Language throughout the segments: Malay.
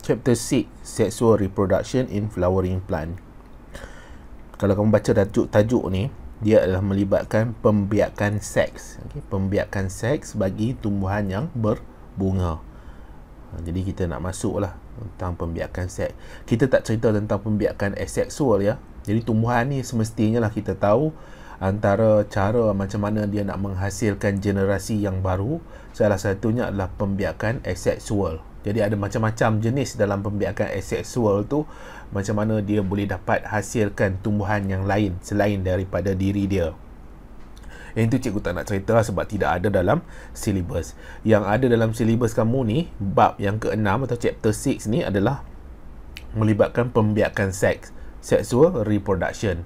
Chapter 6 Sexual Reproduction in Flowering Plant Kalau kamu baca tajuk-tajuk ni Dia adalah melibatkan pembiakan seks okay? Pembiakan seks bagi tumbuhan yang berbunga ha, Jadi kita nak masuk lah Tentang pembiakan seks Kita tak cerita tentang pembiakan aseksual ya Jadi tumbuhan ni semestinya lah kita tahu Antara cara macam mana dia nak menghasilkan generasi yang baru Salah satunya adalah pembiakan aseksual jadi ada macam-macam jenis dalam pembiakan aseksual tu macam mana dia boleh dapat hasilkan tumbuhan yang lain selain daripada diri dia. Yang tu cikgu tak nak cerita lah sebab tidak ada dalam silibus. Yang ada dalam silibus kamu ni, bab yang ke-6 atau chapter 6 ni adalah melibatkan pembiakan seks, sexual reproduction.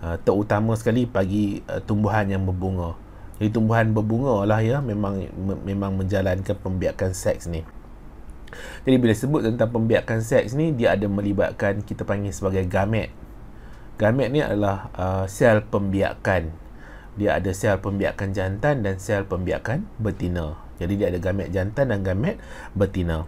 Ah, terutama sekali bagi ah, tumbuhan yang berbunga. Jadi tumbuhan berbunga lah ya memang memang menjalankan pembiakan seks ni. Jadi bila sebut tentang pembiakan seks ni Dia ada melibatkan kita panggil sebagai gamet Gamet ni adalah uh, sel pembiakan Dia ada sel pembiakan jantan dan sel pembiakan betina Jadi dia ada gamet jantan dan gamet betina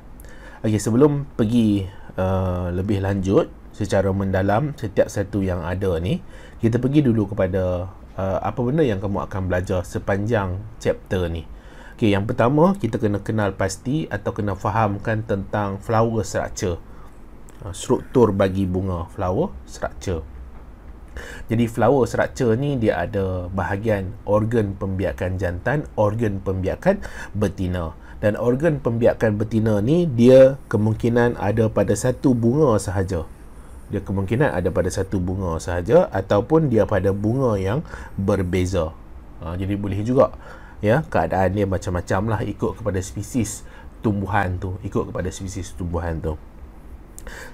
Okey sebelum pergi uh, lebih lanjut secara mendalam setiap satu yang ada ni kita pergi dulu kepada uh, apa benda yang kamu akan belajar sepanjang chapter ni Okey, yang pertama kita kena kenal pasti atau kena fahamkan tentang flower structure. Ah, struktur bagi bunga flower structure. Jadi flower structure ni dia ada bahagian organ pembiakan jantan, organ pembiakan betina. Dan organ pembiakan betina ni dia kemungkinan ada pada satu bunga sahaja. Dia kemungkinan ada pada satu bunga sahaja ataupun dia pada bunga yang berbeza. Ha, jadi boleh juga ya keadaan dia macam-macam lah ikut kepada spesies tumbuhan tu ikut kepada spesies tumbuhan tu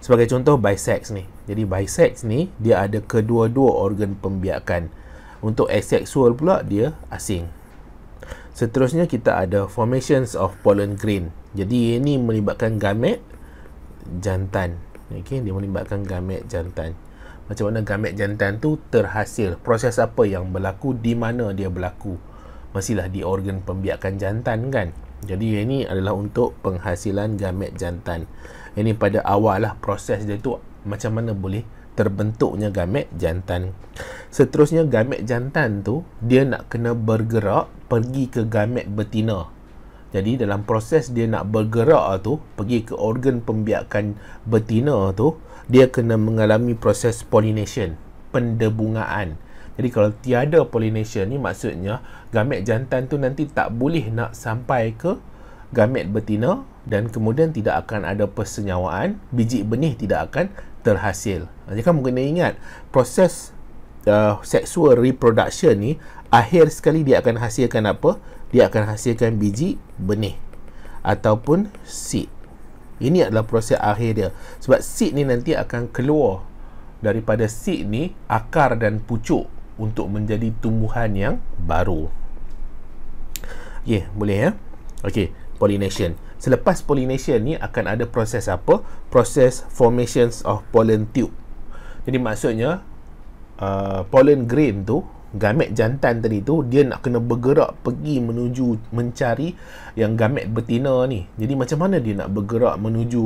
sebagai contoh biseks ni jadi biseks ni dia ada kedua-dua organ pembiakan untuk aseksual pula dia asing seterusnya kita ada formations of pollen grain jadi ini melibatkan gamet jantan okay, dia melibatkan gamet jantan macam mana gamet jantan tu terhasil proses apa yang berlaku di mana dia berlaku masihlah di organ pembiakan jantan kan jadi ini adalah untuk penghasilan gamet jantan ini pada awal lah proses dia tu macam mana boleh terbentuknya gamet jantan seterusnya gamet jantan tu dia nak kena bergerak pergi ke gamet betina jadi dalam proses dia nak bergerak tu pergi ke organ pembiakan betina tu dia kena mengalami proses pollination pendebungaan jadi kalau tiada pollination ni maksudnya gamet jantan tu nanti tak boleh nak sampai ke gamet betina dan kemudian tidak akan ada persenyawaan, biji benih tidak akan terhasil. Jadi kamu kena ingat proses uh, sexual reproduction ni akhir sekali dia akan hasilkan apa? Dia akan hasilkan biji benih ataupun seed. Ini adalah proses akhir dia. Sebab seed ni nanti akan keluar daripada seed ni akar dan pucuk untuk menjadi tumbuhan yang baru. Okey, boleh ya? Okey, pollination. Selepas pollination ni akan ada proses apa? Proses formations of pollen tube. Jadi maksudnya uh, pollen grain tu gamet jantan tadi tu dia nak kena bergerak pergi menuju mencari yang gamet betina ni. Jadi macam mana dia nak bergerak menuju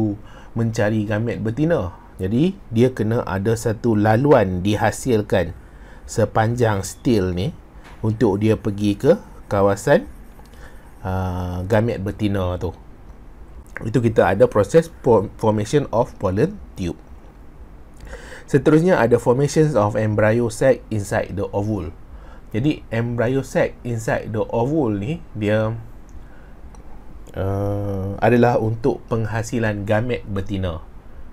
mencari gamet betina? Jadi dia kena ada satu laluan dihasilkan sepanjang steel ni untuk dia pergi ke kawasan uh, gamet betina tu itu kita ada proses formation of pollen tube seterusnya ada formations of embryo sac inside the ovule. jadi embryo sac inside the ovule ni dia uh, adalah untuk penghasilan gamet betina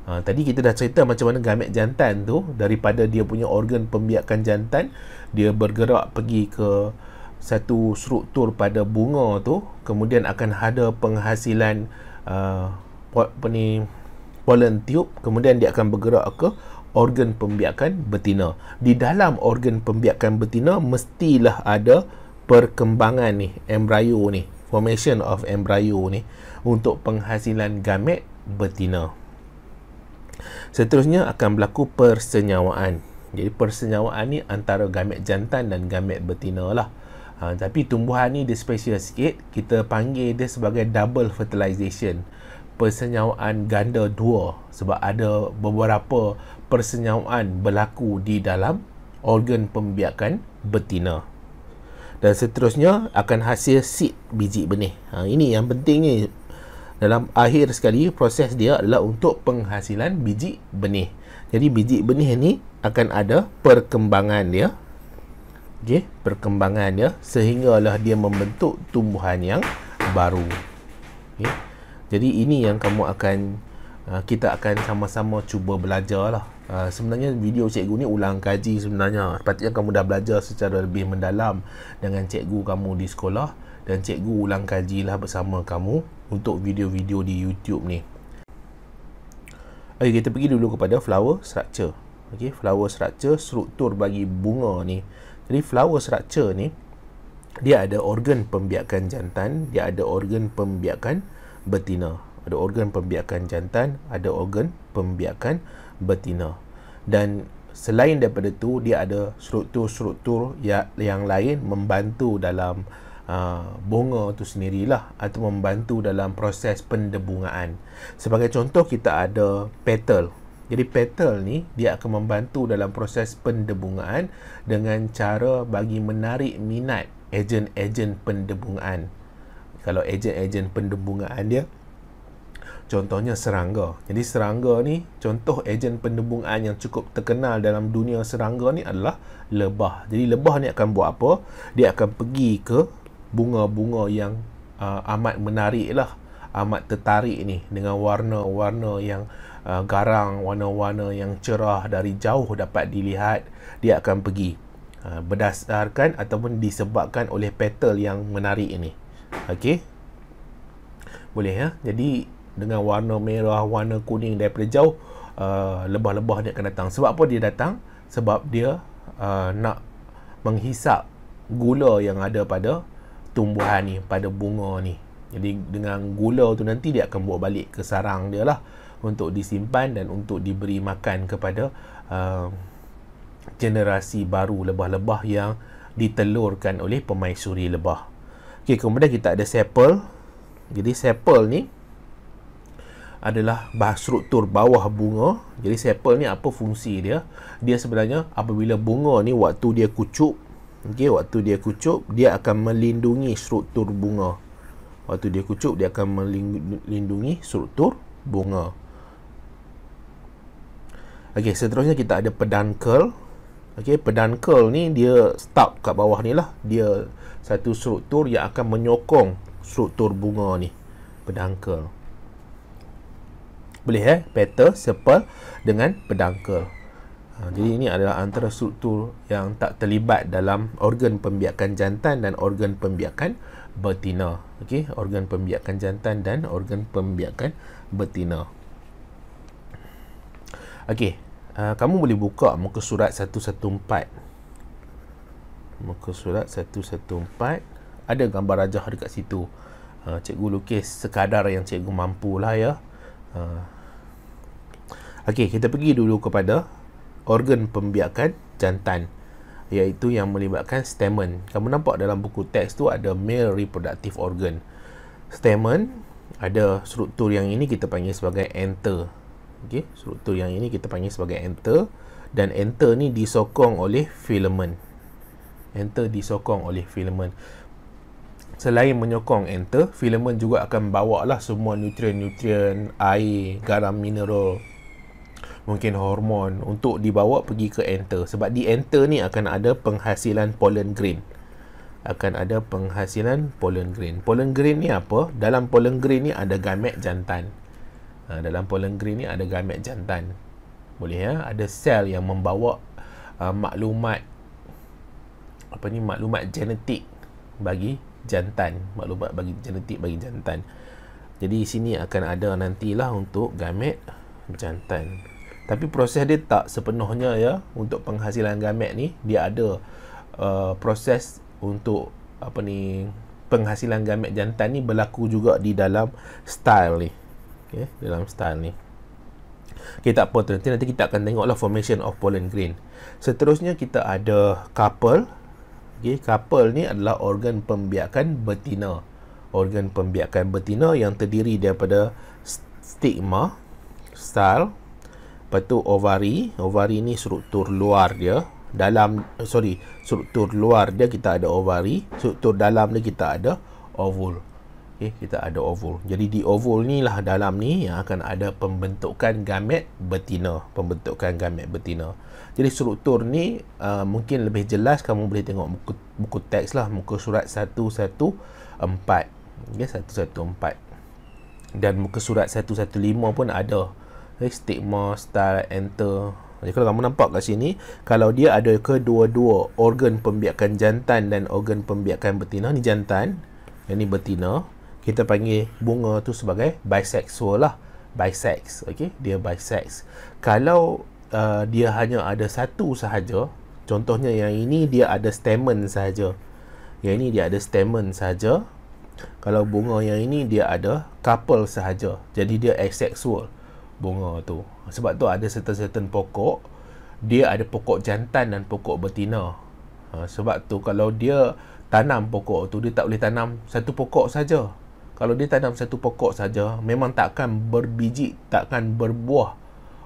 Ha, tadi kita dah cerita macam mana gamet jantan tu daripada dia punya organ pembiakan jantan dia bergerak pergi ke satu struktur pada bunga tu kemudian akan ada penghasilan uh, apa ni pollen tube kemudian dia akan bergerak ke organ pembiakan betina di dalam organ pembiakan betina mestilah ada perkembangan ni embryo ni formation of embryo ni untuk penghasilan gamet betina Seterusnya akan berlaku persenyawaan. Jadi persenyawaan ni antara gamet jantan dan gamet betina lah. Ha, tapi tumbuhan ni dia special sikit. Kita panggil dia sebagai double fertilization. Persenyawaan ganda dua. Sebab ada beberapa persenyawaan berlaku di dalam organ pembiakan betina. Dan seterusnya akan hasil seed biji benih. Ha, ini yang penting ni dalam akhir sekali proses dia adalah untuk penghasilan biji benih. Jadi biji benih ni akan ada perkembangan dia. Okey, perkembangan dia sehinggalah dia membentuk tumbuhan yang baru. Okey. Jadi ini yang kamu akan uh, kita akan sama-sama cuba belajar lah. Uh, sebenarnya video cikgu ni ulang kaji sebenarnya. Sepatutnya kamu dah belajar secara lebih mendalam dengan cikgu kamu di sekolah dan cikgu ulang kajilah bersama kamu untuk video-video di YouTube ni. Okey, kita pergi dulu kepada flower structure. Okey, flower structure struktur bagi bunga ni. Jadi flower structure ni dia ada organ pembiakan jantan, dia ada organ pembiakan betina. Ada organ pembiakan jantan, ada organ pembiakan betina. Dan selain daripada tu dia ada struktur-struktur ya- yang, lain membantu dalam uh, ha, bonga tu sendirilah atau membantu dalam proses pendebungaan. Sebagai contoh kita ada petal. Jadi petal ni dia akan membantu dalam proses pendebungaan dengan cara bagi menarik minat ejen-ejen pendebungaan. Kalau ejen-ejen pendebungaan dia contohnya serangga. Jadi serangga ni contoh ejen pendebungaan yang cukup terkenal dalam dunia serangga ni adalah lebah. Jadi lebah ni akan buat apa? Dia akan pergi ke bunga-bunga yang uh, amat menarik lah amat tertarik ni dengan warna-warna yang uh, garang warna-warna yang cerah dari jauh dapat dilihat dia akan pergi uh, berdasarkan ataupun disebabkan oleh petal yang menarik ini okey boleh ya jadi dengan warna merah warna kuning daripada jauh Uh, lebah-lebah dia akan datang sebab apa dia datang sebab dia uh, nak menghisap gula yang ada pada tumbuhan ni pada bunga ni jadi dengan gula tu nanti dia akan bawa balik ke sarang dia lah untuk disimpan dan untuk diberi makan kepada uh, generasi baru lebah-lebah yang ditelurkan oleh pemaisuri lebah Okey, kemudian kita ada sepal jadi sepal ni adalah bahas struktur bawah bunga jadi sepal ni apa fungsi dia dia sebenarnya apabila bunga ni waktu dia kucuk Okey, waktu dia kucup, dia akan melindungi struktur bunga. Waktu dia kucup, dia akan melindungi struktur bunga. Okey, seterusnya kita ada peduncle. Okey, peduncle ni dia stuck kat bawah ni lah. Dia satu struktur yang akan menyokong struktur bunga ni. Peduncle. Boleh eh? Petal, sepal dengan peduncle. Ha, jadi ini adalah antara struktur yang tak terlibat dalam organ pembiakan jantan dan organ pembiakan betina. Okey, organ pembiakan jantan dan organ pembiakan betina. Okey, uh, kamu boleh buka muka surat 114. Muka surat 114 ada gambar rajah dekat situ uh, cikgu lukis sekadar yang cikgu mampu lah ya uh. Ha. ok kita pergi dulu kepada organ pembiakan jantan iaitu yang melibatkan stamen. Kamu nampak dalam buku teks tu ada male reproductive organ. Stamen ada struktur yang ini kita panggil sebagai anther. Okey, struktur yang ini kita panggil sebagai anther dan anther ni disokong oleh filamen. Anther disokong oleh filamen. Selain menyokong anther, filamen juga akan bawa lah semua nutrien-nutrien, air, garam mineral, mungkin hormon untuk dibawa pergi ke enter sebab di enter ni akan ada penghasilan pollen grain akan ada penghasilan pollen grain pollen grain ni apa dalam pollen grain ni ada gamet jantan ha, dalam pollen grain ni ada gamet jantan boleh ya ada sel yang membawa uh, maklumat apa ni maklumat genetik bagi jantan maklumat bagi genetik bagi jantan jadi sini akan ada nantilah untuk gamet jantan tapi proses dia tak sepenuhnya ya untuk penghasilan gamet ni dia ada uh, proses untuk apa ni penghasilan gamet jantan ni berlaku juga di dalam style ni okay, dalam style ni Okay, tak apa nanti, nanti kita akan tengoklah formation of pollen grain seterusnya kita ada couple okay, couple ni adalah organ pembiakan betina organ pembiakan betina yang terdiri daripada stigma style Lepas tu ovari, ovari ni struktur luar dia. Dalam sorry, struktur luar dia kita ada ovari, struktur dalam dia kita ada ovul. Okey, eh, kita ada ovul. Jadi di ovul ni lah dalam ni yang akan ada pembentukan gamet betina, pembentukan gamet betina. Jadi struktur ni uh, mungkin lebih jelas kamu boleh tengok buku, buku teks lah muka surat 114. Okey, 114. Dan muka surat 115 pun ada okay, eh, stigma style enter jadi kalau kamu nampak kat sini kalau dia ada kedua-dua organ pembiakan jantan dan organ pembiakan betina ni jantan yang ni betina kita panggil bunga tu sebagai bisexual lah bisex Okay, dia bisex kalau uh, dia hanya ada satu sahaja contohnya yang ini dia ada stamen sahaja yang ini dia ada stamen sahaja kalau bunga yang ini dia ada couple sahaja jadi dia asexual bunga tu sebab tu ada certain-certain pokok dia ada pokok jantan dan pokok betina ha, sebab tu kalau dia tanam pokok tu dia tak boleh tanam satu pokok saja kalau dia tanam satu pokok saja memang takkan berbiji takkan berbuah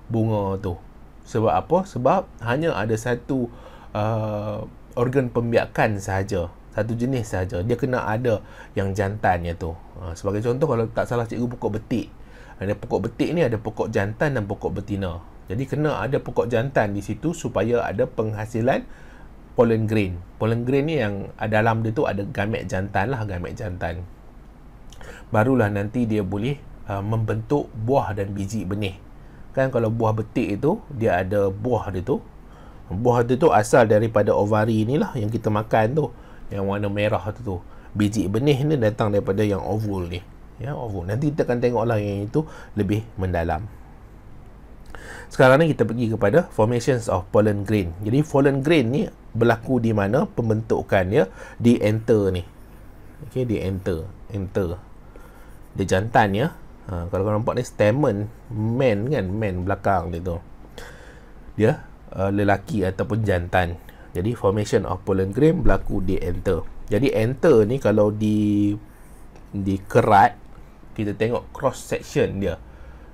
bunga tu sebab apa sebab hanya ada satu uh, organ pembiakan saja satu jenis saja dia kena ada yang jantannya tu ha, sebagai contoh kalau tak salah cikgu pokok betik ada pokok betik ni ada pokok jantan dan pokok betina. Jadi kena ada pokok jantan di situ supaya ada penghasilan pollen grain. Pollen grain ni yang dalam dia tu ada gamet jantan lah, gamet jantan. Barulah nanti dia boleh uh, membentuk buah dan biji benih. Kan kalau buah betik itu dia ada buah dia tu. Buah dia tu asal daripada ovari ni lah yang kita makan tu. Yang warna merah tu tu. Biji benih ni datang daripada yang ovul ni ya ovum oh, nanti kita akan tengoklah yang itu lebih mendalam sekarang ni kita pergi kepada formations of pollen grain jadi pollen grain ni berlaku di mana pembentukan dia di enter ni okey di enter enter dia jantan ya ha, kalau kau nampak ni stamen men kan men belakang dia tu dia uh, lelaki ataupun jantan jadi formation of pollen grain berlaku di enter jadi enter ni kalau di di kerat kita tengok cross section dia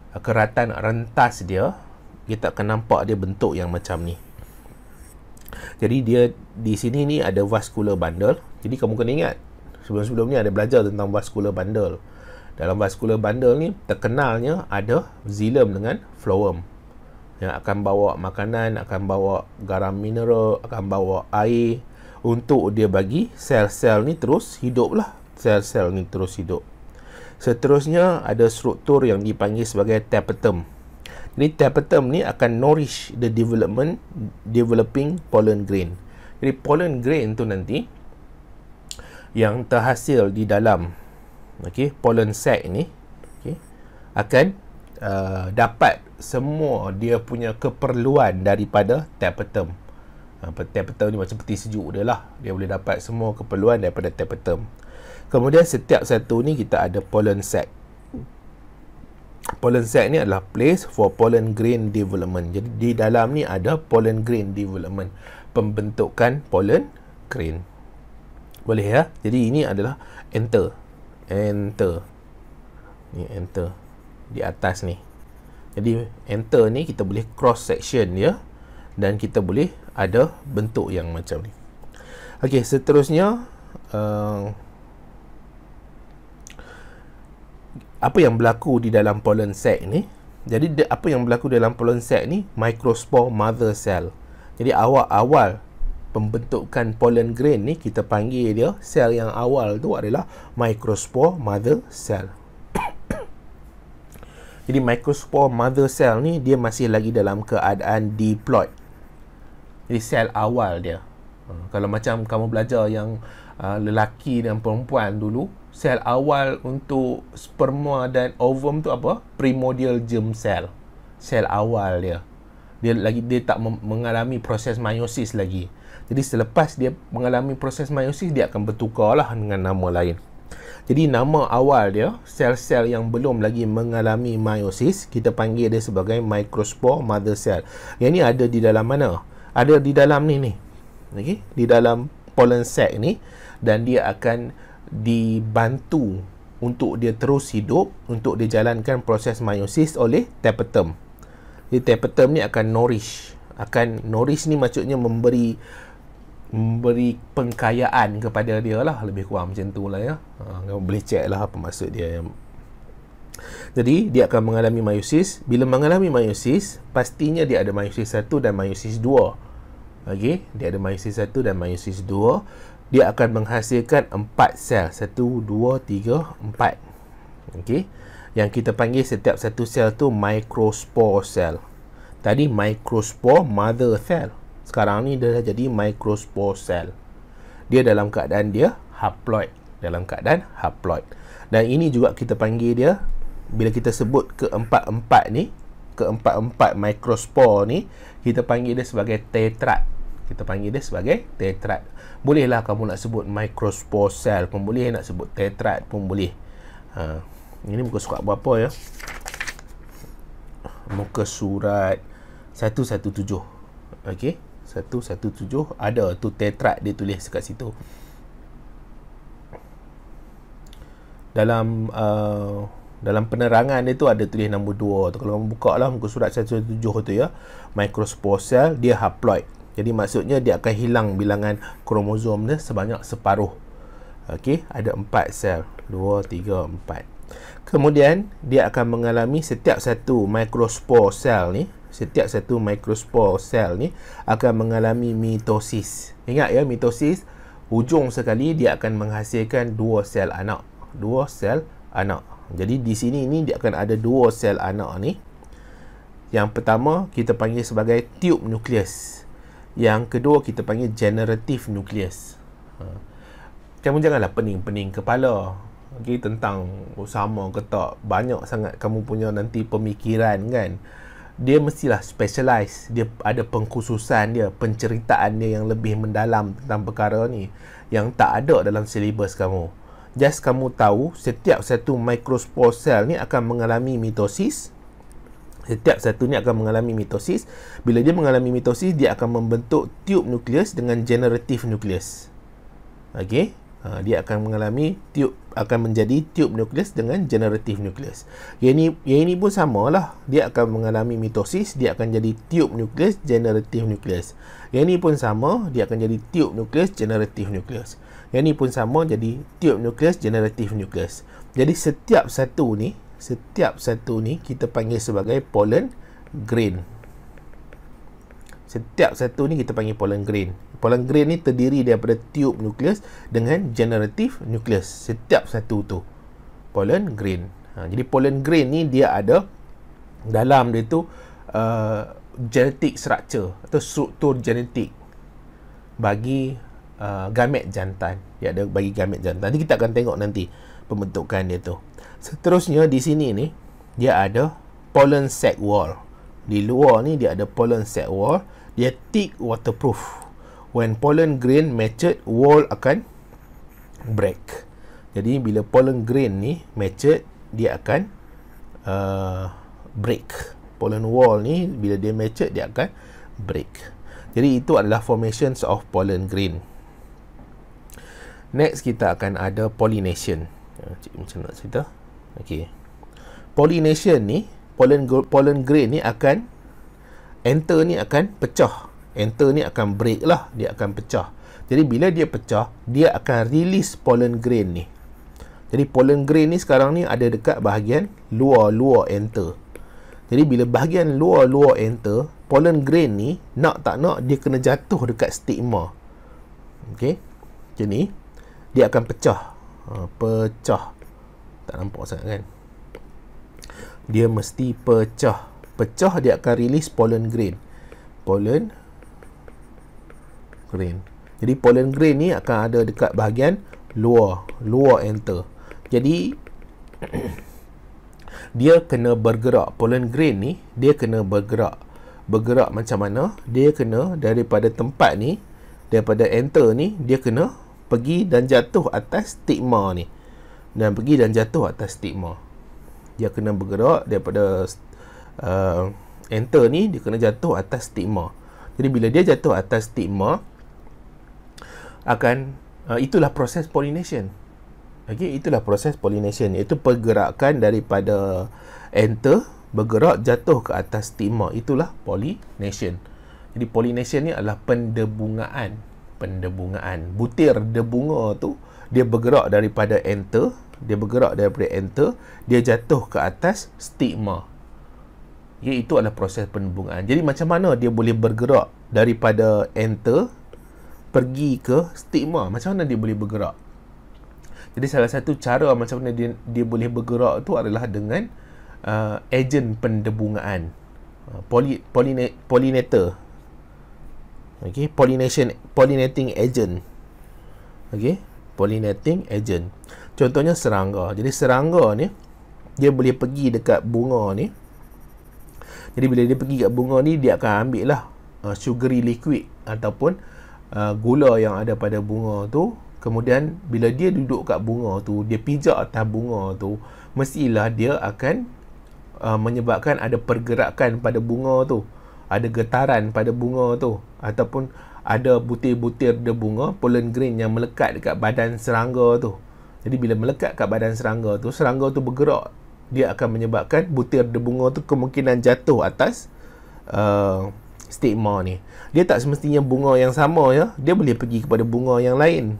ah, keratan rentas dia kita akan nampak dia bentuk yang macam ni jadi dia di sini ni ada vascular bundle jadi kamu kena ingat sebelum-sebelum ni ada belajar tentang vascular bundle dalam vascular bundle ni terkenalnya ada xylem dengan phloem yang akan bawa makanan akan bawa garam mineral akan bawa air untuk dia bagi sel-sel ni terus hidup lah sel-sel ni terus hidup Seterusnya ada struktur yang dipanggil sebagai tapetum. Ini tapetum ni akan nourish the development developing pollen grain. Jadi pollen grain tu nanti yang terhasil di dalam okay, pollen sac ni okay, akan uh, dapat semua dia punya keperluan daripada tapetum. tapetum ni macam peti sejuk dia lah. Dia boleh dapat semua keperluan daripada tapetum. Kemudian setiap satu ni kita ada pollen sac. Pollen sac ni adalah place for pollen grain development. Jadi di dalam ni ada pollen grain development. Pembentukan pollen grain. Boleh ya? Jadi ini adalah enter. Enter. Ni enter. Di atas ni. Jadi enter ni kita boleh cross section ya. Dan kita boleh ada bentuk yang macam ni. Okey, seterusnya. Uh, apa yang berlaku di dalam pollen sac ni jadi de, apa yang berlaku dalam pollen sac ni microspore mother cell jadi awal-awal pembentukan pollen grain ni kita panggil dia sel yang awal tu adalah microspore mother cell jadi microspore mother cell ni dia masih lagi dalam keadaan diploid jadi sel awal dia ha, kalau macam kamu belajar yang uh, lelaki dan perempuan dulu sel awal untuk sperma dan ovum tu apa? Primordial germ cell. Sel awal dia. Dia lagi dia tak mengalami proses meiosis lagi. Jadi selepas dia mengalami proses meiosis dia akan bertukarlah dengan nama lain. Jadi nama awal dia sel-sel yang belum lagi mengalami meiosis kita panggil dia sebagai microspore mother cell. Yang ni ada di dalam mana? Ada di dalam ni ni. Okey, di dalam pollen sac ni dan dia akan dibantu untuk dia terus hidup untuk dia jalankan proses meiosis oleh tapetum. Jadi tapetum ni akan nourish, akan nourish ni maksudnya memberi memberi pengkayaan kepada dia lah lebih kurang macam tu lah ya ha, boleh check lah apa maksud dia yang... jadi dia akan mengalami meiosis bila mengalami meiosis pastinya dia ada meiosis satu dan meiosis dua. ok dia ada meiosis satu dan meiosis dua dia akan menghasilkan empat sel satu dua tiga empat, okey yang kita panggil setiap satu sel tu microspore cell tadi microspore mother cell sekarang ni dia dah jadi microspore cell dia dalam keadaan dia haploid dalam keadaan haploid dan ini juga kita panggil dia bila kita sebut keempat-empat ni keempat-empat microspore ni kita panggil dia sebagai tetrad kita panggil dia sebagai tetrad bolehlah kamu nak sebut microspore cell pun boleh nak sebut tetrad pun boleh ha. ini muka surat berapa ya muka surat 117 Okey, 117 ada tu tetrad dia tulis kat situ dalam uh, dalam penerangan dia tu ada tulis nombor 2 kalau kamu buka lah muka surat 117 tu ya microspore cell dia haploid jadi maksudnya dia akan hilang bilangan kromosom dia sebanyak separuh. Okey, ada empat sel. dua tiga empat. Kemudian dia akan mengalami setiap satu microspore sel ni, setiap satu microspore sel ni akan mengalami mitosis. Ingat ya, mitosis ujung sekali dia akan menghasilkan dua sel anak. Dua sel anak. Jadi di sini ni dia akan ada dua sel anak ni. Yang pertama kita panggil sebagai tube nukleus. Yang kedua kita panggil generative nucleus. Ha. Kamu janganlah pening-pening kepala. Okay, tentang sama ke tak banyak sangat kamu punya nanti pemikiran kan dia mestilah specialize dia ada pengkhususan dia penceritaan dia yang lebih mendalam tentang perkara ni yang tak ada dalam syllabus kamu just kamu tahu setiap satu microspore cell ni akan mengalami mitosis Setiap satu ni akan mengalami mitosis. Bila dia mengalami mitosis, dia akan membentuk tube nukleus dengan generative nukleus. Okey? Ha, dia akan mengalami tube akan menjadi tube nukleus dengan generative nukleus. Yang ini yang ini pun sama lah. Dia akan mengalami mitosis, dia akan jadi tube nukleus generative nukleus. Yang ini pun sama, dia akan jadi tube nukleus generative nukleus. Yang ini pun sama jadi tube nukleus generative nukleus. Jadi setiap satu ni setiap satu ni kita panggil sebagai pollen grain setiap satu ni kita panggil pollen grain pollen grain ni terdiri daripada tube nucleus dengan generative nucleus setiap satu tu pollen grain ha, jadi pollen grain ni dia ada dalam dia tu uh, genetic structure atau struktur genetik bagi uh, gamet jantan dia ada bagi gamet jantan nanti kita akan tengok nanti pembentukan dia tu Seterusnya di sini ni dia ada pollen sack wall. Di luar ni dia ada pollen sack wall. Dia thick waterproof. When pollen grain matured, wall akan break. Jadi bila pollen grain ni matured, dia akan uh, break. Pollen wall ni bila dia matured, dia akan break. Jadi itu adalah formations of pollen grain. Next kita akan ada pollination cik macam nak cerita okey pollination ni pollen pollen grain ni akan enter ni akan pecah enter ni akan break lah dia akan pecah jadi bila dia pecah dia akan release pollen grain ni jadi pollen grain ni sekarang ni ada dekat bahagian luar-luar enter jadi bila bahagian luar-luar enter pollen grain ni nak tak nak dia kena jatuh dekat stigma okey macam ni dia akan pecah Ha, pecah tak nampak sangat kan dia mesti pecah pecah dia akan release pollen grain pollen grain jadi pollen grain ni akan ada dekat bahagian luar luar enter jadi dia kena bergerak pollen grain ni dia kena bergerak bergerak macam mana dia kena daripada tempat ni daripada enter ni dia kena pergi dan jatuh atas stigma ni dan pergi dan jatuh atas stigma dia kena bergerak daripada uh, enter ni dia kena jatuh atas stigma jadi bila dia jatuh atas stigma akan uh, itulah proses pollination okey itulah proses pollination iaitu pergerakan daripada enter bergerak jatuh ke atas stigma itulah pollination jadi pollination ni adalah pendebungaan pendebungaan. Butir debunga tu dia bergerak daripada enter, dia bergerak daripada enter, dia jatuh ke atas stigma. Ya, itu adalah proses pendebungaan. Jadi macam mana dia boleh bergerak daripada enter pergi ke stigma? Macam mana dia boleh bergerak? Jadi salah satu cara macam mana dia dia boleh bergerak tu adalah dengan uh, ejen pendebungaan. Uh, poli, polinet, polinator okay pollination pollinating agent okay pollinating agent contohnya serangga jadi serangga ni dia boleh pergi dekat bunga ni jadi bila dia pergi dekat bunga ni dia akan ambil lah uh, sugary liquid ataupun uh, gula yang ada pada bunga tu kemudian bila dia duduk kat bunga tu dia pijak atas bunga tu mestilah dia akan uh, menyebabkan ada pergerakan pada bunga tu ada getaran pada bunga tu ataupun ada butir-butir de bunga pollen grain yang melekat dekat badan serangga tu jadi bila melekat kat badan serangga tu serangga tu bergerak dia akan menyebabkan butir de bunga tu kemungkinan jatuh atas uh, stigma ni dia tak semestinya bunga yang sama ya dia boleh pergi kepada bunga yang lain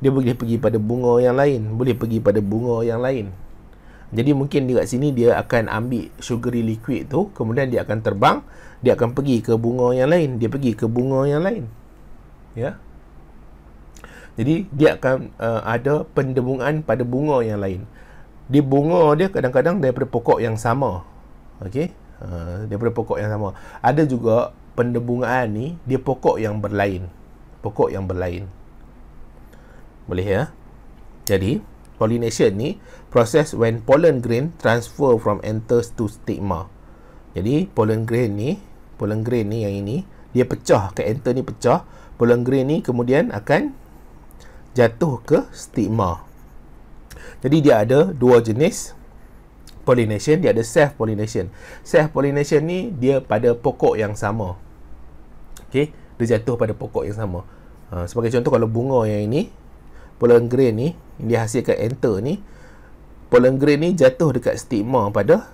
dia boleh pergi pada bunga yang lain boleh pergi pada bunga yang lain jadi mungkin dekat sini dia akan ambil sugary liquid tu kemudian dia akan terbang dia akan pergi ke bunga yang lain dia pergi ke bunga yang lain ya jadi dia akan uh, ada pendebungan pada bunga yang lain di bunga dia kadang-kadang daripada pokok yang sama okey uh, daripada pokok yang sama ada juga pendebungan ni dia pokok yang berlain pokok yang berlain boleh ya jadi pollination ni proses when pollen grain transfer from anthers to stigma jadi pollen grain ni polen grain ni yang ini dia pecah ke enter ni pecah polen grain ni kemudian akan jatuh ke stigma jadi dia ada dua jenis pollination dia ada self pollination self pollination ni dia pada pokok yang sama okey dia jatuh pada pokok yang sama ha, sebagai contoh kalau bunga yang ini polen grain ni yang dia hasilkan enter ni polen grain ni jatuh dekat stigma pada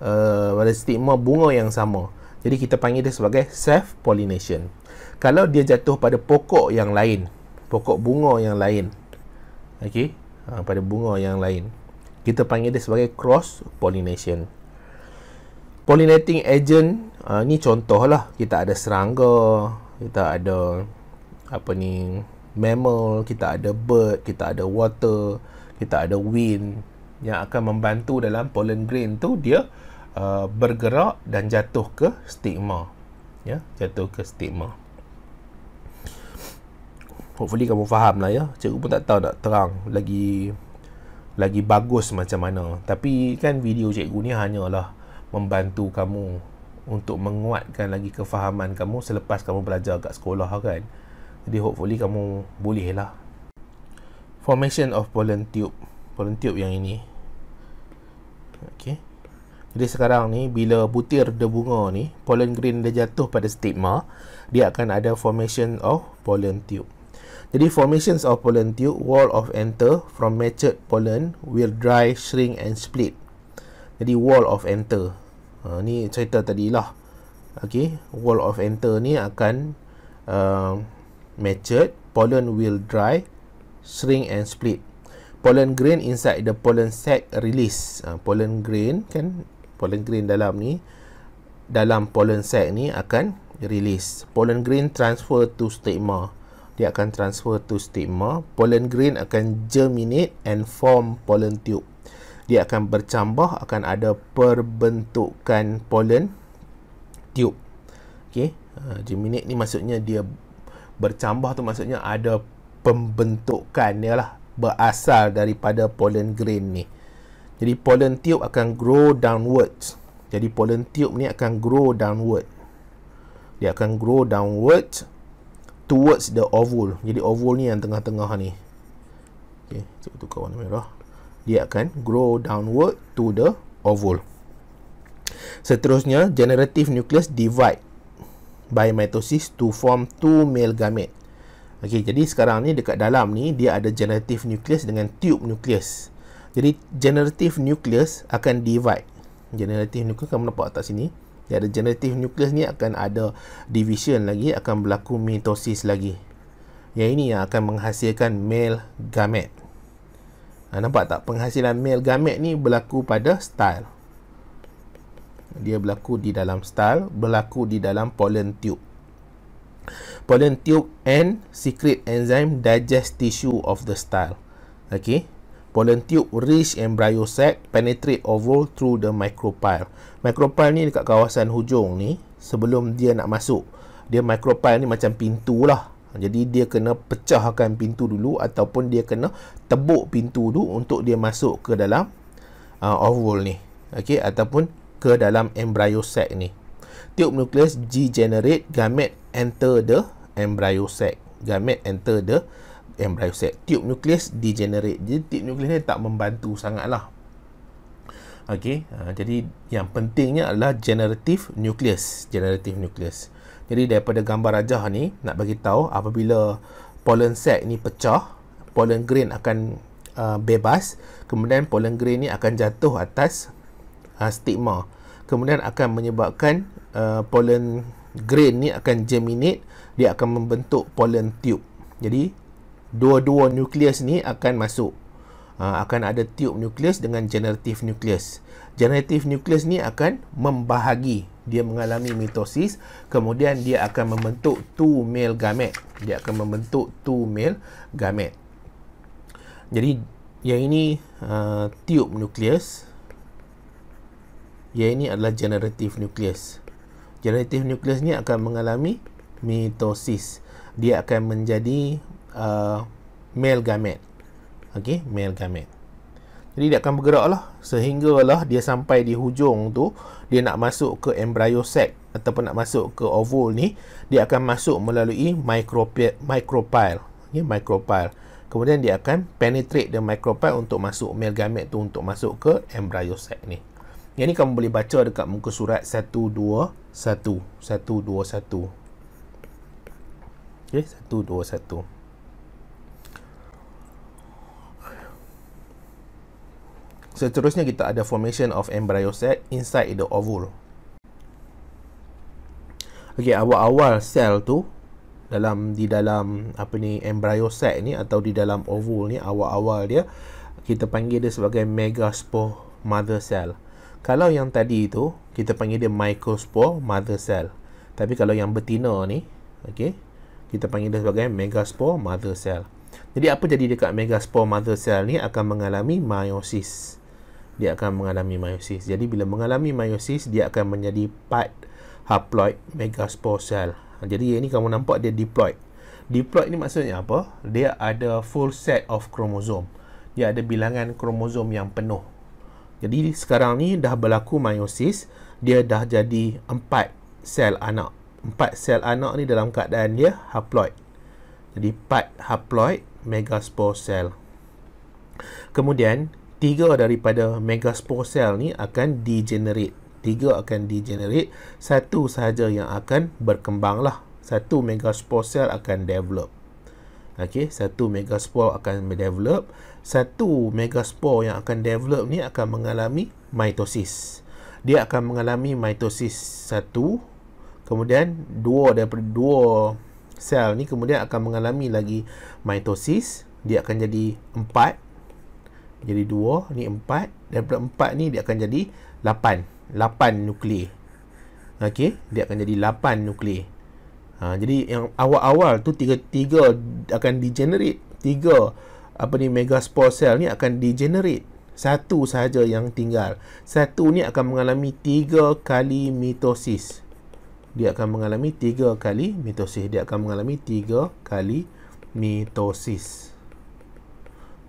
uh, pada stigma bunga yang sama jadi kita panggil dia sebagai self pollination. Kalau dia jatuh pada pokok yang lain, pokok bunga yang lain. Okey, ha, pada bunga yang lain. Kita panggil dia sebagai cross pollination. Pollinating agent uh, ni contohlah kita ada serangga, kita ada apa ni mammal, kita ada bird, kita ada water, kita ada wind yang akan membantu dalam pollen grain tu dia Uh, bergerak dan jatuh ke stigma ya jatuh ke stigma hopefully kamu faham lah ya cikgu pun tak tahu nak terang lagi lagi bagus macam mana tapi kan video cikgu ni hanyalah membantu kamu untuk menguatkan lagi kefahaman kamu selepas kamu belajar kat sekolah kan jadi hopefully kamu boleh lah formation of pollen tube pollen tube yang ini okay jadi sekarang ni bila butir de bunga ni pollen grain dia jatuh pada stigma, dia akan ada formation of pollen tube. Jadi formations of pollen tube wall of enter from matured pollen will dry, shrink and split. Jadi wall of enter. Ha ni cerita tadilah. Okey, wall of enter ni akan uh, matured pollen will dry, shrink and split. Pollen grain inside the pollen sac release. Uh, pollen grain kan pollen grain dalam ni dalam pollen sac ni akan release pollen grain transfer to stigma dia akan transfer to stigma pollen grain akan germinate and form pollen tube dia akan bercambah akan ada perbentukan pollen tube okay uh, germinate ni maksudnya dia bercambah tu maksudnya ada pembentukan dia lah berasal daripada pollen grain ni. Jadi pollen tube akan grow downwards. Jadi pollen tube ni akan grow downward. Dia akan grow downwards towards the ovule. Jadi ovule ni yang tengah-tengah ni. Okey, cuba tukar warna merah. Dia akan grow downward to the ovule. Seterusnya, generative nucleus divide by mitosis to form two male gamete. Okey, jadi sekarang ni dekat dalam ni dia ada generative nucleus dengan tube nucleus. Jadi generative nucleus akan divide. Generative nucleus kamu nampak atas sini. Dia ada generative nucleus ni akan ada division lagi, akan berlaku mitosis lagi. Yang ini yang akan menghasilkan male gamet. Ha, nampak tak penghasilan male gamet ni berlaku pada style. Dia berlaku di dalam style, berlaku di dalam pollen tube. Pollen tube and secret enzyme digest tissue of the style. okay? pollen tube rich in bryocyte penetrate oval through the micropyle. Micropyle ni dekat kawasan hujung ni sebelum dia nak masuk. Dia micropyle ni macam pintu lah. Jadi dia kena pecahkan pintu dulu ataupun dia kena tebuk pintu dulu untuk dia masuk ke dalam uh, oval ni. okay? ataupun ke dalam embryo sac ni. Tube nucleus degenerate generate gamete enter the embryo sac. Gamete enter the embryo set tube nucleus degenerate jadi tube nucleus ni tak membantu sangat lah ok uh, ha, jadi yang pentingnya adalah generative nucleus generative nucleus jadi daripada gambar rajah ni nak bagi tahu apabila pollen sac ni pecah pollen grain akan uh, bebas kemudian pollen grain ni akan jatuh atas uh, stigma kemudian akan menyebabkan uh, pollen grain ni akan germinate dia akan membentuk pollen tube jadi dua-dua nukleus ni akan masuk uh, akan ada tube nukleus dengan generatif nukleus Generatif nukleus ni akan membahagi dia mengalami mitosis kemudian dia akan membentuk two male gamet. dia akan membentuk two male gamet. jadi yang ini uh, tube nukleus yang ini adalah generatif nukleus Generatif nukleus ni akan mengalami mitosis dia akan menjadi uh, male gamete. Okey, male gamete. Jadi dia akan bergeraklah sehinggalah dia sampai di hujung tu dia nak masuk ke embryo sac ataupun nak masuk ke ovul ni dia akan masuk melalui micropile micropile ni okay, micropile kemudian dia akan penetrate the micropile untuk masuk male gamet tu untuk masuk ke embryo sac ni yang ni kamu boleh baca dekat muka surat 121 121 okey 121 Seterusnya kita ada formation of embryo sac inside the ovul. Okey, awal-awal sel tu dalam di dalam apa ni embryo sac ni atau di dalam ovul ni awal-awal dia kita panggil dia sebagai megaspore mother cell. Kalau yang tadi tu kita panggil dia microspore mother cell. Tapi kalau yang betina ni, okey, kita panggil dia sebagai megaspore mother cell. Jadi apa jadi dekat megaspore mother cell ni akan mengalami meiosis dia akan mengalami meiosis. Jadi bila mengalami meiosis dia akan menjadi part haploid megaspore cell. Jadi yang ini kamu nampak dia diploid. Diploid ni maksudnya apa? Dia ada full set of kromosom. Dia ada bilangan kromosom yang penuh. Jadi sekarang ni dah berlaku meiosis, dia dah jadi empat sel anak. Empat sel anak ni dalam keadaan dia haploid. Jadi part haploid megaspore cell. Kemudian tiga daripada megaspore sel ni akan degenerate tiga akan degenerate satu sahaja yang akan berkembang lah satu megaspore sel akan develop Okey, satu megaspore akan develop. Satu megaspore yang akan develop ni akan mengalami mitosis. Dia akan mengalami mitosis satu. Kemudian dua daripada dua sel ni kemudian akan mengalami lagi mitosis. Dia akan jadi empat jadi 2, ni 4 daripada 4 ni dia akan jadi 8 8 nuklear ok, dia akan jadi 8 nuklear ha, jadi yang awal-awal tu tiga-tiga akan degenerate tiga apa ni mega spore cell ni akan degenerate satu sahaja yang tinggal satu ni akan mengalami tiga kali mitosis dia akan mengalami tiga kali mitosis dia akan mengalami tiga kali mitosis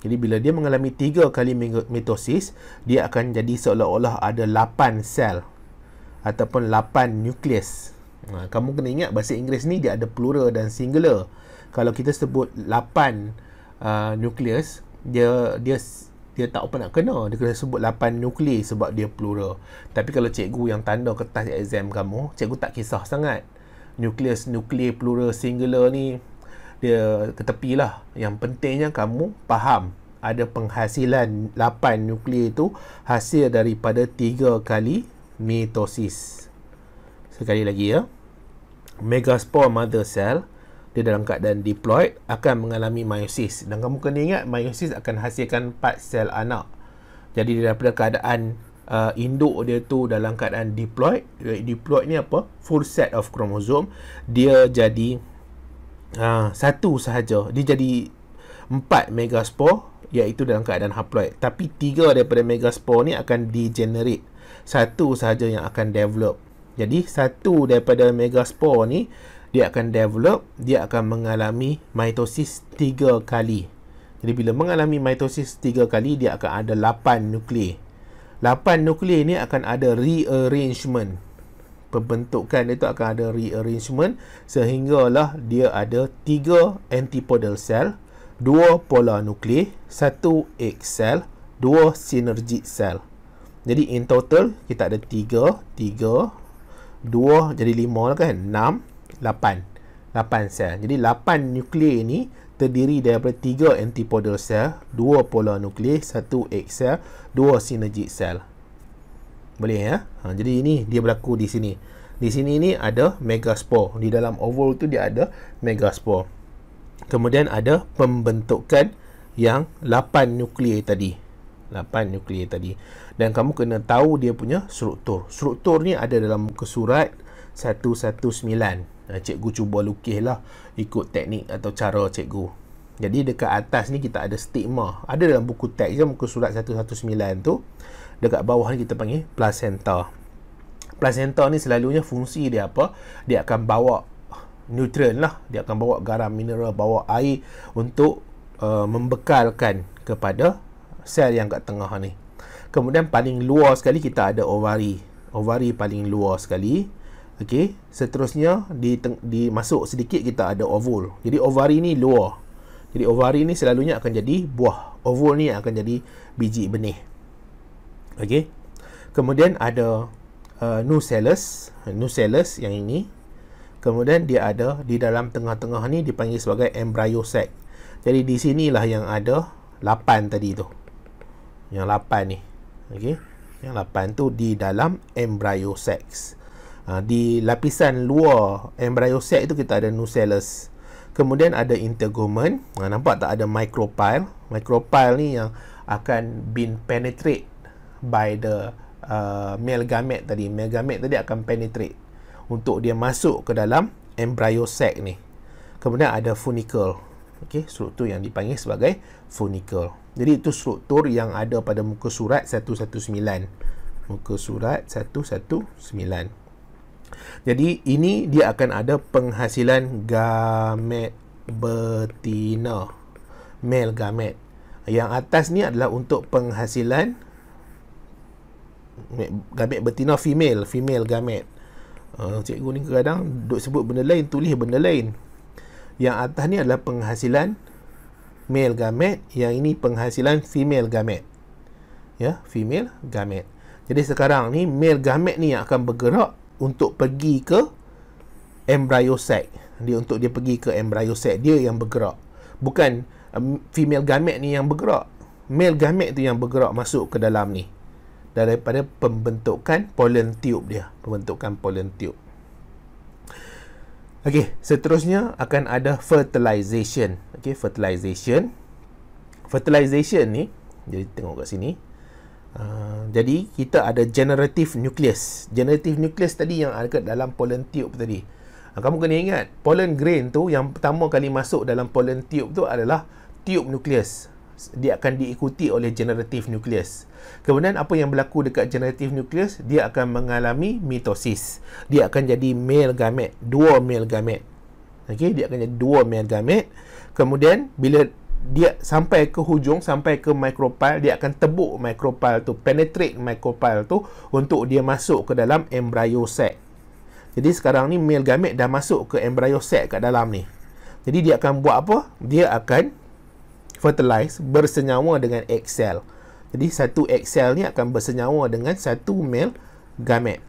jadi bila dia mengalami tiga kali mitosis, dia akan jadi seolah-olah ada lapan sel ataupun lapan nukleus. Ha, kamu kena ingat bahasa Inggeris ni dia ada plural dan singular. Kalau kita sebut lapan uh, nukleus, dia dia dia tak apa nak kena. Dia kena sebut 8 nuklei sebab dia plural. Tapi kalau cikgu yang tanda kertas exam kamu, cikgu tak kisah sangat. Nukleus, nuklei, plural, singular ni dia ke tepi lah yang pentingnya kamu faham ada penghasilan 8 nuklear itu hasil daripada 3 kali mitosis sekali lagi ya megaspore mother cell dia dalam keadaan diploid akan mengalami meiosis dan kamu kena ingat meiosis akan hasilkan 4 sel anak jadi daripada keadaan Uh, induk dia tu dalam keadaan diploid eh, diploid ni apa full set of chromosome dia jadi uh, satu sahaja dia jadi empat megaspor iaitu dalam keadaan haploid tapi tiga daripada megaspor ni akan degenerate satu sahaja yang akan develop jadi satu daripada megaspor ni dia akan develop dia akan mengalami mitosis tiga kali jadi bila mengalami mitosis tiga kali dia akan ada lapan nuklei lapan nuklei ni akan ada rearrangement pembentukan dia tu akan ada rearrangement sehinggalah dia ada tiga antipodal cell, dua pola nukleus, satu egg cell, dua synergic cell. Jadi in total kita ada tiga, tiga, dua jadi lima lah kan, enam, lapan. Lapan sel. Jadi lapan nukleus ni terdiri daripada tiga antipodal cell, dua pola nukleus, satu egg cell, dua synergic cell. Boleh ya. Ha, jadi ini dia berlaku di sini. Di sini ni ada megaspore. Di dalam ovul tu dia ada megaspore. Kemudian ada pembentukan yang 8 nuklear tadi. 8 nuklear tadi. Dan kamu kena tahu dia punya struktur. Struktur ni ada dalam muka surat 119. Ha, cikgu cuba lukis lah ikut teknik atau cara cikgu. Jadi dekat atas ni kita ada stigma. Ada dalam buku teks je muka surat 119 tu dekat bawah ni kita panggil placenta. Placenta ni selalunya fungsi dia apa? Dia akan bawa nutrien lah. Dia akan bawa garam mineral, bawa air untuk uh, membekalkan kepada sel yang kat tengah ni. Kemudian paling luar sekali kita ada ovari. Ovari paling luar sekali. Okey, seterusnya di di masuk sedikit kita ada ovul. Jadi ovari ni luar. Jadi ovari ni selalunya akan jadi buah. Ovul ni akan jadi biji benih. Okey. Kemudian ada uh, new sellers, new sellers yang ini. Kemudian dia ada di dalam tengah-tengah ni dipanggil sebagai embryo sac. Jadi di sinilah yang ada 8 tadi tu. Yang 8 ni. Okey. Yang 8 tu di dalam embryo sac. Ha, uh, di lapisan luar embryo sac tu kita ada nucellus. Kemudian ada integument. Ha, nampak tak ada micropyle? Micropyle ni yang akan been penetrate by the uh, male gamete tadi male gamete tadi akan penetrate untuk dia masuk ke dalam embryo sac ni kemudian ada funicle okey struktur yang dipanggil sebagai funicle jadi itu struktur yang ada pada muka surat 119 muka surat 119 jadi ini dia akan ada penghasilan gamet betina male gamet yang atas ni adalah untuk penghasilan gamet betina female female gamet uh, ah, cikgu ni kadang duk sebut benda lain tulis benda lain yang atas ni adalah penghasilan male gamet yang ini penghasilan female gamet ya yeah, female gamet jadi sekarang ni male gamet ni yang akan bergerak untuk pergi ke embryo sac dia untuk dia pergi ke embryo sac dia yang bergerak bukan um, female gamet ni yang bergerak male gamet tu yang bergerak masuk ke dalam ni daripada pembentukan pollen tube dia pembentukan pollen tube Okey, seterusnya akan ada fertilisation. Okey, fertilisation. Fertilisation ni, jadi tengok kat sini. Uh, jadi kita ada generative nucleus. Generative nucleus tadi yang ada kat dalam pollen tube tadi. Uh, kamu kena ingat, pollen grain tu yang pertama kali masuk dalam pollen tube tu adalah tube nucleus dia akan diikuti oleh generatif nucleus. Kemudian apa yang berlaku dekat generatif nucleus, dia akan mengalami mitosis. Dia akan jadi male gamet, dua male gamet. Okey, dia akan jadi dua male gamet. Kemudian bila dia sampai ke hujung, sampai ke mikropal, dia akan tebuk mikropal tu, penetrate mikropal tu untuk dia masuk ke dalam embryo sac. Jadi sekarang ni male gamet dah masuk ke embryo sac kat dalam ni. Jadi dia akan buat apa? Dia akan fertilize bersenyawa dengan egg cell. Jadi satu egg cell ni akan bersenyawa dengan satu male gamet.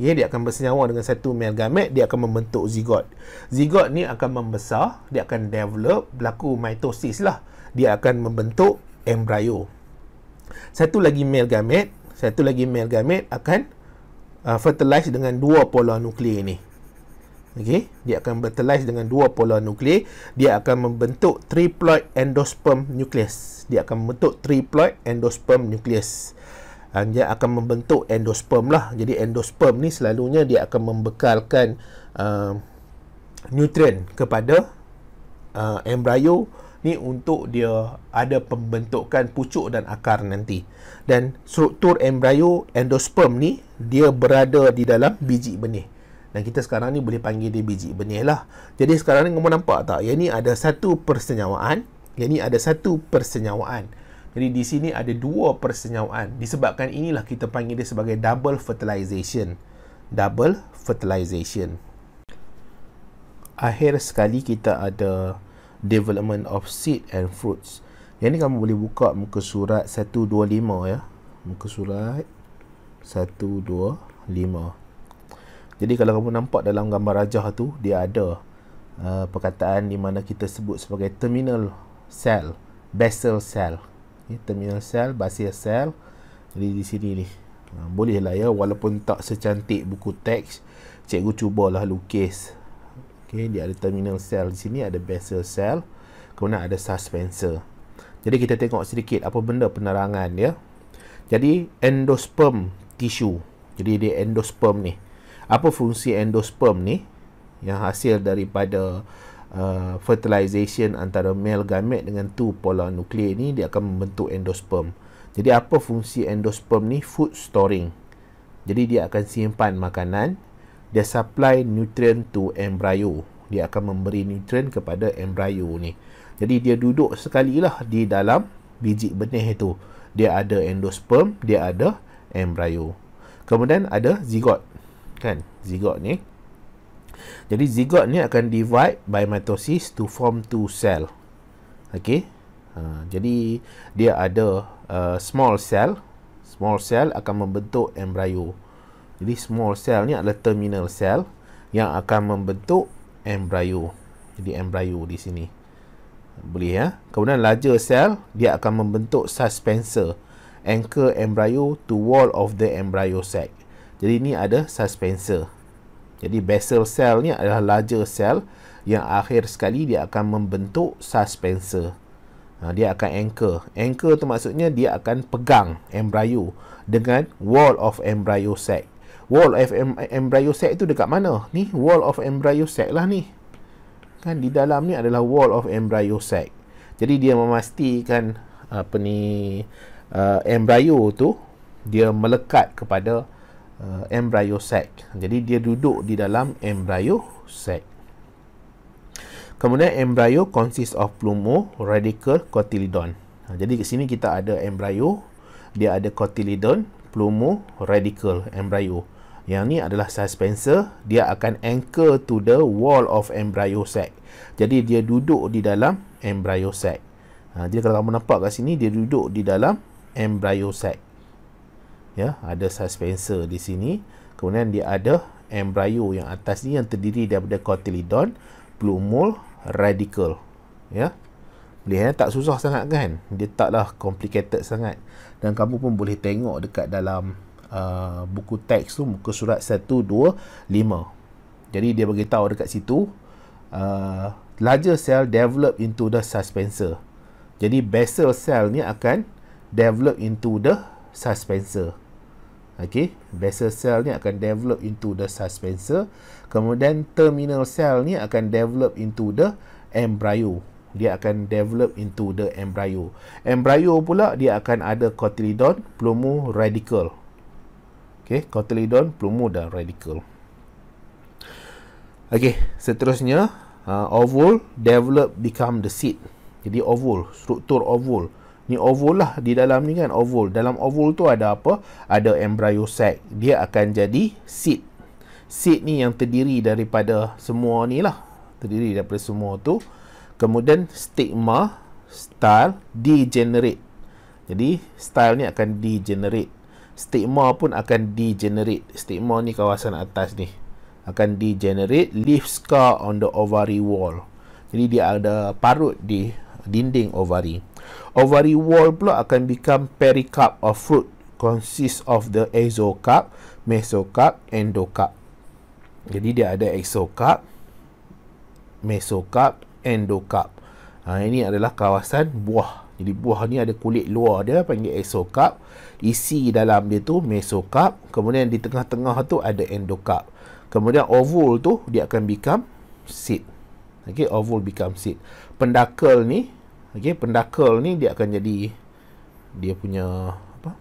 Ya, dia akan bersenyawa dengan satu male gamet, dia akan membentuk zigot. Zigot ni akan membesar, dia akan develop, berlaku mitosis lah. Dia akan membentuk embryo. Satu lagi male gamet, satu lagi male gamet akan uh, fertilize dengan dua pola nuklear ni okey dia akan fertilize dengan dua pola nuklear dia akan membentuk triploid endosperm nucleus dia akan membentuk triploid endosperm nucleus dan ha, dia akan membentuk endosperm lah jadi endosperm ni selalunya dia akan membekalkan uh, nutrien kepada uh, embryo ni untuk dia ada pembentukan pucuk dan akar nanti dan struktur embryo endosperm ni dia berada di dalam biji benih dan kita sekarang ni boleh panggil dia biji benih lah jadi sekarang ni kamu nampak tak yang ni ada satu persenyawaan yang ni ada satu persenyawaan jadi di sini ada dua persenyawaan disebabkan inilah kita panggil dia sebagai double fertilization double fertilization akhir sekali kita ada development of seed and fruits yang ni kamu boleh buka muka surat 125 ya muka surat 125 jadi kalau kamu nampak dalam gambar rajah tu dia ada uh, perkataan di mana kita sebut sebagai terminal cell, basal cell. Okay, ya, terminal cell, basal cell. Jadi di sini ni. Uh, boleh lah ya walaupun tak secantik buku teks, cikgu cubalah lukis. Okay, dia ada terminal cell di sini, ada basal cell, kemudian ada suspensor. Jadi kita tengok sedikit apa benda penerangan dia. Ya. Jadi endosperm tissue. Jadi dia endosperm ni apa fungsi endosperm ni yang hasil daripada uh, fertilization antara male gamete dengan tu pola nuklear ni dia akan membentuk endosperm. Jadi apa fungsi endosperm ni food storing. Jadi dia akan simpan makanan, dia supply nutrient to embryo. Dia akan memberi nutrient kepada embryo ni. Jadi dia duduk sekali lah di dalam biji benih itu. Dia ada endosperm, dia ada embryo. Kemudian ada zigot kan zigot ni jadi zigot ni akan divide by mitosis to form two cell okey uh, jadi dia ada uh, small cell small cell akan membentuk embryo jadi small cell ni adalah terminal cell yang akan membentuk embryo jadi embryo di sini boleh ya kemudian larger cell dia akan membentuk suspensor anchor embryo to wall of the embryo sac jadi ni ada suspensor. Jadi basal cell ni adalah larger cell yang akhir sekali dia akan membentuk suspensor. Ha, dia akan anchor. Anchor tu maksudnya dia akan pegang embryo dengan wall of embryo sac. Wall of em- embryo sac tu dekat mana? Ni wall of embryo sac lah ni. Kan di dalam ni adalah wall of embryo sac. Jadi dia memastikan apa ni uh, embryo tu dia melekat kepada uh, embryo sac. Jadi dia duduk di dalam embryo sac. Kemudian embryo consists of plumo radical cotyledon. Ha, jadi di sini kita ada embryo, dia ada cotyledon, plumo radical embryo. Yang ni adalah suspensor, dia akan anchor to the wall of embryo sac. Jadi dia duduk di dalam embryo sac. Ha, jadi kalau kamu nampak kat sini, dia duduk di dalam embryo sac ya ada suspensor di sini kemudian dia ada embrio yang atas ni yang terdiri daripada cotyledon plumul radical ya boleh eh? tak susah sangat kan dia taklah complicated sangat dan kamu pun boleh tengok dekat dalam uh, buku teks tu muka surat 125 jadi dia bagi tahu dekat situ uh, larger cell develop into the suspensor jadi basal cell ni akan develop into the suspensor Okey, basal cell ni akan develop into the suspensor. Kemudian terminal cell ni akan develop into the embryo. Dia akan develop into the embryo. Embryo pula dia akan ada cotyledon, plumu, radical. Okey, cotyledon, plumu dan radical. Okey, seterusnya uh, ovul develop become the seed. Jadi ovule, struktur ovule ni ovul lah di dalam ni kan ovul dalam ovul tu ada apa ada embryo sac dia akan jadi seed seed ni yang terdiri daripada semua ni lah terdiri daripada semua tu kemudian stigma style degenerate jadi style ni akan degenerate stigma pun akan degenerate stigma ni kawasan atas ni akan degenerate leaf scar on the ovary wall jadi dia ada parut di dinding ovari. Ovary wall pula akan become pericarp of fruit consist of the exocarp, mesocarp, endocarp. Jadi dia ada exocarp, mesocarp, endocarp. Ha, ini adalah kawasan buah. Jadi buah ni ada kulit luar dia panggil exocarp. Isi dalam dia tu mesocarp. Kemudian di tengah-tengah tu ada endocarp. Kemudian ovul tu dia akan become seed. Okay, ovul become seed pendakel ni okey pendakel ni dia akan jadi dia punya apa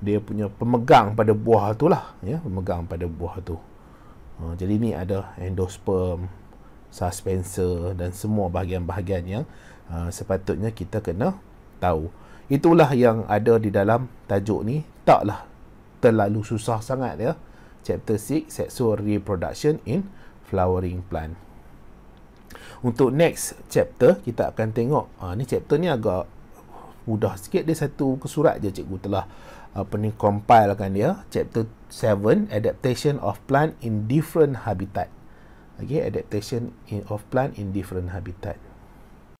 dia punya pemegang pada buah tu lah ya pemegang pada buah tu uh, jadi ni ada endosperm suspensor dan semua bahagian-bahagian yang uh, sepatutnya kita kena tahu itulah yang ada di dalam tajuk ni taklah terlalu susah sangat ya chapter 6 sexual reproduction in flowering plant untuk next chapter kita akan tengok ha, ni chapter ni agak mudah sikit dia satu buku je cikgu telah ah, apa ni compile kan dia chapter 7 adaptation of plant in different habitat okay adaptation in, of plant in different habitat